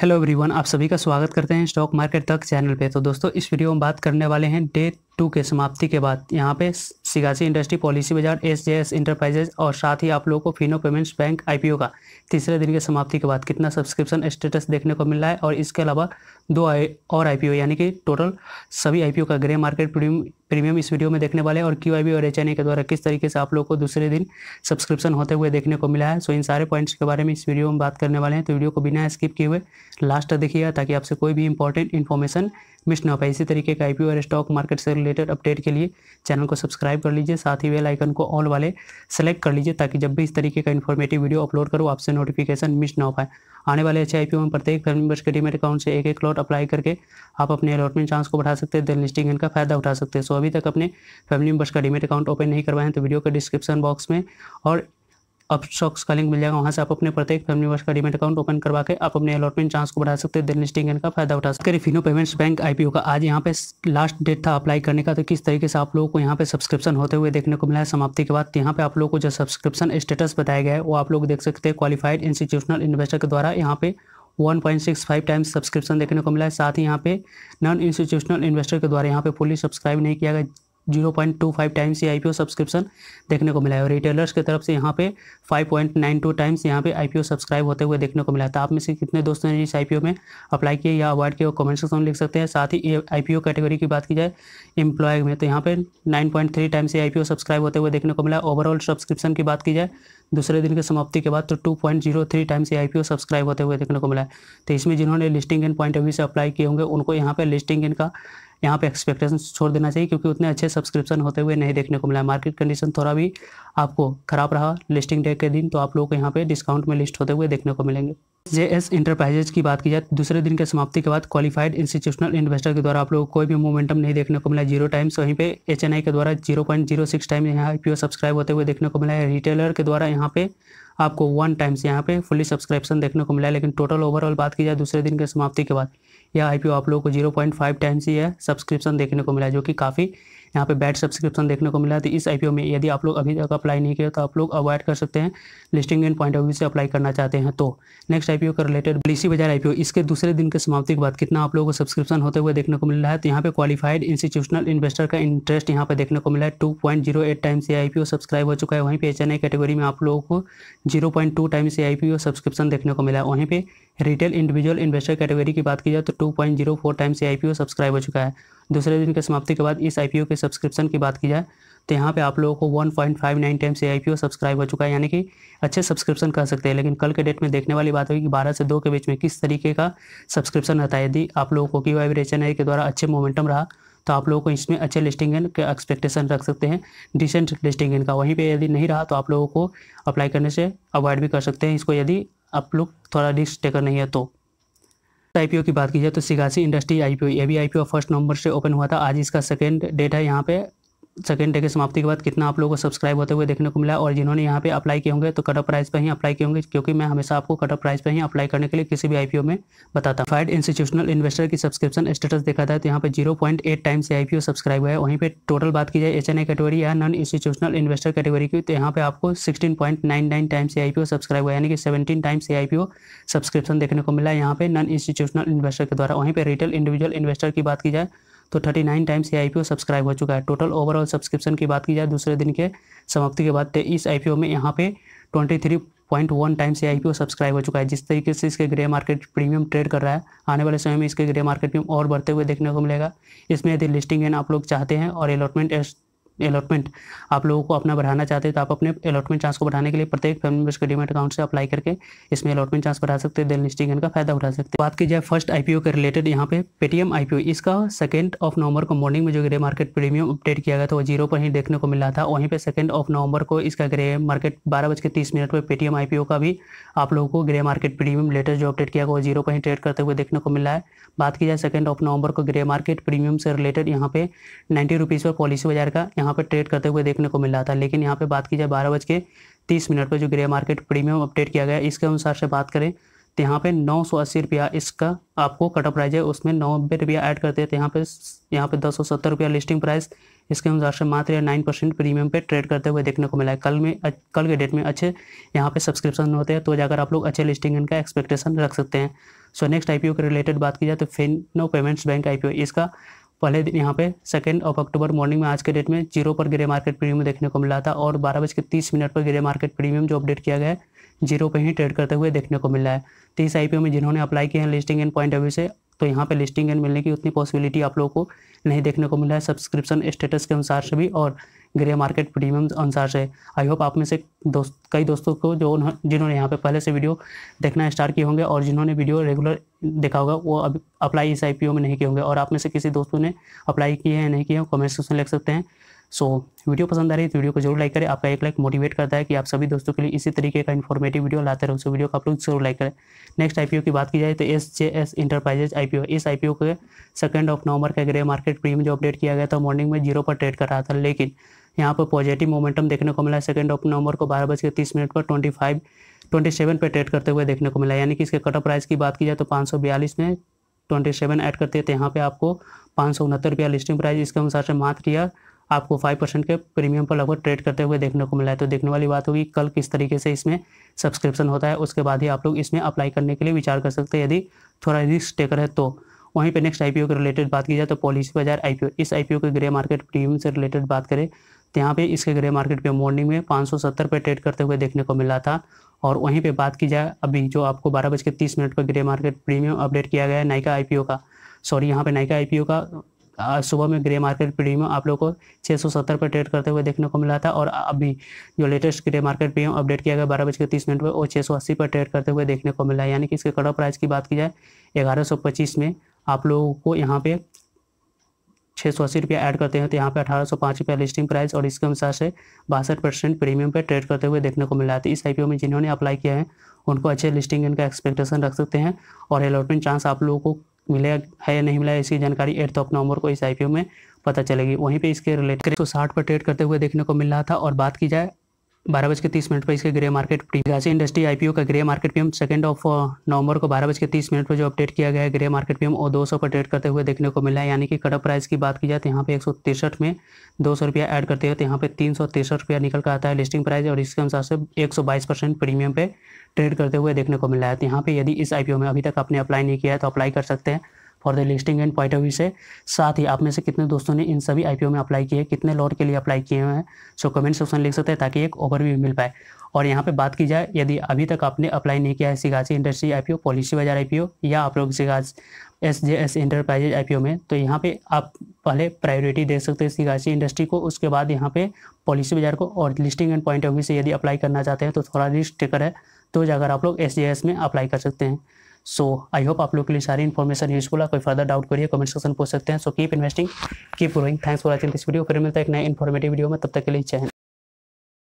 hello everyone आप सभी का स्वागत करते हैं स्टॉक मार्केट तक चैनल पे तो दोस्तों इस वीडियो में बात करने वाले हैं डे टू के समाप्ति के बाद यहाँ पे सिगासी इंडस्ट्री पॉलिसी बाजार एस जे एस इंटरप्राइजेज और साथ ही आप लोगों को फिनो पेमेंट्स बैंक आईपीओ का तीसरे दिन के समाप्ति के बाद कितना सब्सक्रिप्शन स्टेटस देखने को मिल रहा है और इसके अलावा दो आई और आई यानी कि टोटल सभी आई का ग्रे मार्केट प्रीमियम प्रीमियम इस वीडियो में देखने वाले और क्यू आई बी और एच एन ए के द्वारा किस तरीके से आप लोग को दूसरे दिन सब्सक्रिप्शन होते हुए देखने को मिला है सो इन सारे पॉइंट्स के बारे में इस वीडियो में बात करने वाले हैं तो वीडियो को बिना स्किप किए हुए लास्ट तक देखिएगा ताकि आपसे कोई भी इंपॉर्टेंट इन्फॉर्मेशन मिस ना हो पाए इसी तरीके का आई और स्टॉक मार्केट से रिलेटेड अपडेट के लिए चैनल को सब्सक्राइब कर लीजिए साथ ही वेल आइकन को ऑल वाले सेलेक्ट कर लीजिए ताकि जब भी इस तरीके का इन्फॉर्मेटिव वीडियो अपलोड करो आपसे नोटिफिकेशन मिस ना हो पाए आने वाले अच्छे आई में प्रत्येक फैमिली के डीमेट अकाउंट से एक एक लॉट अप्लाई करके आप अपने अलॉटमेंट चांस को बढ़ा सकते हैं दिन लिस्टिंग इनका फायदा उठा सकते हैं सो अभी तक अपने फैमिली मेम्बर्स का डिमेट अकाउंट ओपन नहीं करवाए हैं तो वीडियो के डिस्क्रिप्शन बॉक्स में और अब स्टॉक्स का लिंक मिल जाएगा वहाँ से आप अपने प्रत्येक फैमिली वर्ष का डिमेट अकाउंट ओपन करवा के आप अपने अलॉटमेंट चांस को बढ़ा सकते हैं दिन लिस्टिंग का फायदा उठा सकते हैं फिनो पेमेंट्स बैंक आईपीओ का आज यहाँ पे लास्ट डेट था अप्लाई करने का तो किस तरीके से आप लोगों को यहाँ पे सब्सक्रिप्शन होते हुए देखने को मिला है समाप्ति के बाद तो यहाँ पे आप लोग को जो सब्सक्रिप्शन स्टेटस बताया गया है वो आप लोग देख सकते हैं क्वालिफाइड इंस्टीट्यूशनल इन्वेस्टर के द्वारा यहाँ पे 1.65 टाइम्स सब्सक्रिप्शन देखने को मिला है साथ ही यहाँ पे नॉन इंस्टीट्यूशनल इन्वेस्टर के द्वारा यहाँ पे फुली सब्सक्राइब नहीं किया गया zero point two five times ये आई सब्सक्रिप्शन देखने को मिला है और रिटेलर्स की तरफ से यहाँ पे five point nine two times यहाँ पे आई सब्सक्राइब होते हुए देखने को मिला था तो आप में से कितने दोस्तों ने इस आई में अप्लाई किया या अवॉइड किया कमेंट सेक्शन में लिख सकते हैं साथ ही आई कैटेगरी की बात की जाए एम्प्लॉय में तो यहाँ पर नाइन पॉइंट थ्री टाइम्स ये आई सब्सक्राइब होते हुए देखने को मिला ओवरऑल सब्सक्रिप्शन की बात की जाए दूसरे दिन के समाप्ति के बाद तो two point zero three times ये आई सब्सक्राइब होते हुए देखने को मिला है तो इसमें जिन्होंने listing and point of view से अप्लाई किए होंगे उनको यहाँ पर लिस्टिंग इनका का यहाँ पे एक्सपेक्टेशन छोड़ देना चाहिए क्योंकि उतने अच्छे सब्सक्रिप्शन होते हुए नहीं देखने को मिला मार्केट कंडीशन थोड़ा भी आपको खराब रहा लिस्टिंग डे के दिन तो आप लोगों को यहाँ पे डिस्काउंट में लिस्ट होते हुए देखने को मिलेंगे जे एस इंटरप्राइजेज की तो बात की जाए दूसरे दिन के समाप्ति के बाद क्वालिफाइड इंस्टीट्यूशनल इन्वेस्टर के द्वारा आप लोग कोई भी मोमेंटम नहीं देखने को मिला जीरो टाइम्स वहीं पे एच के द्वारा zero point zero six time यहाँ आई सब्सक्राइब होते हुए देखने को मिला है रिटेलर के द्वारा यहाँ पे आपको वन टाइम्स यहाँ पे फुली सब्सक्रिप्शन देखने को मिला है लेकिन टोटल ओवरऑल बात की जाए दूसरे दिन के समाप्ति के बाद यह आईपीओ आप लोगों को जीरो पॉइंट फाइव टाइम्स ही है सब्सक्रिप्शन देखने को मिला जो कि काफ़ी यहाँ पे बैट सब्सक्रिप्शन देखने को मिला तो इस आईपीओ में यदि आप लोग अभी तक अप्लाई नहीं किया तो आप लोग अवॉइड कर सकते हैं listing and point of view से अप्लाई करना चाहते हैं तो नेक्स्ट आईपीओ का रिलेटेड बीसी बाजार आईपीओ इसके दूसरे दिन के समाप्ति के बाद कितना आप लोगों को सब्सक्रिप्शन होते हुए देखने को मिल रहा है तो यहाँ पे क्वालिफाइड इंस्टीट्यूशनल इन्वेस्टर का इंटरेस्ट यहाँ पे देखने को मिला है two point zero eight time से आईपीओ सब्सक्राइब हो चुका है वहीं पर एच कैटेगरी में आप लोगों को जीरो पॉइंट टू टाइम से आईपीओ सब्सक्रिप्शन देखने को मिला है वहीं पर रिटेल इंडिविजुअल इन्वेस्टर कैटेगरी की बात की जाए तो two point zero four time से आईपीओ सब्सक्राइब हो चुका है दूसरे दिन के समाप्ति के बाद इस आई के सब्सक्रिप्शन की बात की जाए तो यहाँ पे आप लोगों को 1.59 टाइम से आई सब्सक्राइब हो चुका है यानी कि अच्छे सब्सक्रिप्शन कर सकते हैं लेकिन कल के डेट में देखने वाली बात होगी कि 12 से 2 के बीच में किस तरीके का सब्सक्रिप्शन रहता है यदि आप लोगों को की वाइब्रेशन है के द्वारा अच्छे मोमेंटम रहा तो आप लोगों को इसमें अच्छे लिस्टिंग गेन का एक्सपेक्टेशन रख सकते हैं डिसेंट लिस्टिंग गेन का वहीं पर यदि नहीं रहा तो आप लोगों को अप्लाई करने से अवॉइड भी कर सकते हैं इसको यदि आप लोग थोड़ा रिस्क टेकर नहीं है तो आईपीओ की बात की जाए तो सिगासी इंडस्ट्री आईपीओ ये भी आईपीओ फर्स्ट नवंबर से ओपन हुआ था आज इसका सेकेंड डेट है यहाँ पे सेकेंड डे के समाप्ति के बाद कितना आप लोगों को सब्सक्राइब होते हुए देखने को मिला और जिन्होंने यहाँ पे अप्लाई किए होंगे तो कट ऑफ प्राइस पर ही अप्लाई किए होंगे क्योंकि मैं हमेशा आपको कट ऑफ प्राइस पर ही अप्लाई करने के लिए किसी भी आईपीओ में बताता हूँ फाइड इंस्टीट्यूशनल इन्वेस्टर की सब्सक्रिप्शन स्टेटस देखा था तो यहाँ पर जीरो पॉइंट एट टाइम से आईपीओ सब्सक्राइब है वहीं पर टोटल बात की जाए एच कैटेगरी या नॉन इंस्टीट्यूशनल इन्वेस्टर कैटेगरी की तो यहाँ पर आपको sixteen point nine nine time से आईपीओ सब्सक्राइब हुआ यानी कि सेवेंटीन टाइम से आईपीओ सब्सक्रिप्शन देखने को मिला यहाँ पे नॉन इंस्टीट्यूशनल इन्वेस्टर के द्वारा वहीं पर रिटेल इंडिविजुअल इन्वेस्टर की बात की जाए तो थर्टी नाइन टाइम्स ये आई सब्सक्राइब हो चुका है टोटल ओवरऑल सब्सक्रिप्शन की बात की जाए दूसरे दिन के समाप्ति के बाद इस आई में यहाँ पे twenty three point one time से आईपीओ सब्सक्राइब हो चुका है जिस तरीके से इसके ग्रे मार्केट प्रीमियम ट्रेड कर रहा है आने वाले समय में इसके ग्रे मार्केट में और बढ़ते हुए देखने को मिलेगा इसमें यदि लिस्टिंग एन आप लोग चाहते हैं और अलॉटमेंट अलॉटमेंट आप लोगों को अपना बढ़ाना चाहते हैं तो आप अपने अलॉटमेंट चांस को बढ़ाने के लिए प्रत्येक फैमिली मेंबर्स के डिमेट अकाउंट से अप्लाई करके इसमें अलॉटमेंट चांस बढ़ा सकते हैं देन लिस्टिंग का फायदा उठा सकते हैं बात की जाए फर्स्ट आईपीओ के रिलेटेड यहाँ पे पेटीएम आईपीओ इसका सेकंड ऑफ नवंबर को मॉर्निंग में जो ग्रे मार्केट प्रीमियम अपडेट किया गया था वो जीरो पर ही देखने को मिला था वहीं पर सेकेंड ऑफ नवंबर को इसका ग्रे मार्केट बारह बज के तीस मिनट पर पेटीएम आईपीओ का भी आप लोगों को ग्रे मार्केट प्रीमियम लेटेस्ट जो अपडेट किया गया वो जीरो पर ही ट्रेड करते हुए देखने को मिला है बात की जाए सेकेंड ऑफ नवंबर को ग्रे मार्केट प्रीमियम से रिलेटेड यहाँ पे नाइन्टी रुपीज़ पर पॉलिसी बाजार का यहाँ यहाँ पर ट्रेड करते हुए देखने को मिल रहा था लेकिन यहाँ पर बात की जाए बारह बज के तीस मिनट पर जो ग्रे मार्केट प्रीमियम अपडेट किया गया इसके अनुसार से बात करें तो यहाँ पे नौ सौ अस्सी रुपया इसका आपको कटअप प्राइस है उसमें नब्बे रुपया ऐड करते हैं तो यहाँ पे यहाँ पे दस सौ सत्तर रुपया लिस्टिंग प्राइस इसके अनुसार से मात्र या नाइन परसेंट प्रीमियम पे ट्रेड करते हुए देखने को मिला है कल में कल के डेट में अच्छे यहाँ पे सब्सक्रिप्शन होते हैं तो जाकर आप लोग अच्छे लिस्टिंग इनका एक्सपेक्टेशन रख सकते हैं सो नेक्स्ट आई के रिलेटेड बात की जाए तो फिनो पेमेंट्स बैंक आई इसका पहले दिन यहाँ पे सेकेंड ऑफ अक्टूबर मॉर्निंग में आज के डेट में जीरो पर गिरे मार्केट प्रीमियम देखने को मिला था और बारह बज के तीस मिनट पर गिरे मार्केट प्रीमियम जो अपडेट किया गया है जीरो पे ही ट्रेड करते हुए देखने को मिल रहा है तीस तो आई में जिन्होंने अप्लाई किया है listing and point of view से तो यहाँ पे लिस्टिंग एंड मिलने की उतनी पॉसिबिलिटी आप लोगों को नहीं देखने को मिला है सब्सक्रिप्शन स्टेटस के अनुसार से भी और ग्रे मार्केट प्रीमियम अनुसार से आई होप आप में से दोस्त कई दोस्तों को जो जिन्होंने यहाँ पे पहले से वीडियो देखना स्टार्ट किए होंगे और जिन्होंने वीडियो रेगुलर देखा होगा वो अभी अप्लाई इस आई में नहीं किए होंगे और आप में से किसी दोस्तों ने अप्लाई किए हैं नहीं किए हैं कमेंट सेक्शन लिख सकते हैं सो so, वीडियो पसंद आ रही है तो वीडियो को जरूर लाइक करें आपका एक लाइक मोटिवेट करता है कि आप सभी दोस्तों के लिए इसी तरीके का इन्फॉर्मेटिव वीडियो लाते रहो सो वीडियो को आप लोग जरूर लाइक करें नेक्स्ट आईपीओ की बात की जाए तो S J S enterprises IPO इस आईपीओ के सेकंड ऑफ नवंबर का ग्रे मार्केट प्रीमियम जो अपडेट किया गया था मॉर्निंग में जीरो पर ट्रेड कर रहा था लेकिन यहाँ पर पॉजिटिव मोमेंटम देखने को मिला सेकेंड नवंबर को बारह बज के तीस मिनट पर ट्वेंटी फाइव ट्वेंटी सेवन पर ट्रेड करते हुए देखने को मिला यानी कि इसके कट ऑफ प्राइस की बात की जाए तो पाँच सौ बयालीस में ट्वेंटी सेवन ऐड करते हैं तो यहाँ पे आपको पाँच सौ उनहत्तर रुपया लिस्टिंग प्राइस इसके अनुसार से मात्र या आपको फाइव परसेंट के प्रीमियम पर लगभग ट्रेड करते हुए देखने को मिला है तो देखने वाली बात होगी कल किस तरीके से इसमें सब्सक्रिप्शन होता है उसके बाद ही आप लोग इसमें अप्लाई करने के लिए विचार कर सकते हैं यदि थोड़ा रिस्क टेकर है तो वहीं पे नेक्स्ट आईपीओ के रिलेटेड बात की जाए तो पॉलिसी बाजार आईपीओ इस आईपीओ के ग्रे मार्केट प्रीमियम से रिलेटेड बात करें तो यहाँ पे इसके ग्रे मार्केट पे मॉर्निंग में 570 पे ट्रेड करते हुए देखने को मिला था और वहीं पे बात की जाए अभी जो आपको बारह बज के तीस मिनट पर ग्रे मार्केट प्रीमियम अपडेट किया गया है नाइका आईपीओ का सॉरी यहाँ पे नाइका आईपीओ का सुबह में ग्रे मार्केट प्रीमियम आप लोग को 670 पर ट्रेड करते हुए देखने को मिला था और अभी जो latest grey market premium update किया गया बारह बज के तीस मिनट पर वो अस्सी पर ट्रेड करते हुए देखने को मिला यानी कि इसके कड़ा प्राइस की बात की जाए ग्यारह में आप लोगों को यहाँ पे छः सौ अस्सी रुपया ऐड करते हैं तो यहाँ पे अठारह सौ पांच रुपया लिस्टिंग प्राइस और इसके अनुसार से बासठ परसेंट प्रीमियम पर ट्रेड करते हुए देखने को मिल रहा है तो इस आईपीओ में जिन्होंने अप्लाई किया है उनको अच्छे लिस्टिंग इनका एक्सपेक्टेशन रख सकते हैं और अलॉटमेंट चांस आप लोगों को मिलेगा है या नहीं मिला इसकी जानकारी एट्थ ऑफ नवंबर को इस आईपीओ में पता चलेगी वहीं पे इसके रिलेटेड एक सौ साठ पर ट्रेड करते हुए देखने को मिल रहा था और बात की जाए बारह बज के तीस मिनट पर इसके grey market Jhansi industry IPO का grey market PM second of November को बारह बज के तीस मिनट पर जो अपडेट किया गया है ग्रे मार्केट पीएम और दो सौ पर ट्रेड करते हुए देखने को मिला है यानी कि कटअप प्राइस की बात की जाए तो यहाँ पे एक सौ तिरसठ में दो सौ रुपया एड करते हुए तो यहाँ पे तीन सौ तिरसठ रुपया निकल कर आता है लिस्टिंग प्राइस और इसके अनुसार से एक सौ बाईस परसेंट प्रीमियम पे ट्रेड करते हुए देखने को मिला है तो यहाँ पे यदि इस आई में अभी तक आपने अप्लाई नहीं किया है तो अप्लाई कर सकते हैं for the listing and point of view से साथ ही आप में से कितने दोस्तों ने इन सभी आईपीओ में अप्लाई किए कितने लॉट के लिए अप्लाई किए हैं सो कमेंट सेक्शन लिख सकते हैं ताकि एक ओवरव्यू मिल पाए और यहाँ पे बात की जाए यदि अभी तक आपने अप्लाई नहीं किया है Sigachi industry IPO Policybazaar IPO या आप लोग Sigachi S J S enterprises आई में तो यहाँ पे आप पहले प्रायोरिटी दे सकते हैं सिगाची इंडस्ट्री को उसके बाद यहाँ पे पॉलिसी बाजार को और listing and point of view से यदि अप्लाई करना चाहते हैं तो थोड़ा रिस्क टेकर है तो जाकर आप लोग एस में अप्लाई कर सकते हैं सो आई होप आप लोग के लिए सारी इन्फॉर्मेशन यूजफुल है कोई फर्दर डाउट करिए कमेंट सेक्शन पूछ सकते हैं so keep investing keep growing thanks for watching this video फिर मिलता है एक नए इन्फॉर्मेटिव वीडियो में तब तक के लिए चैन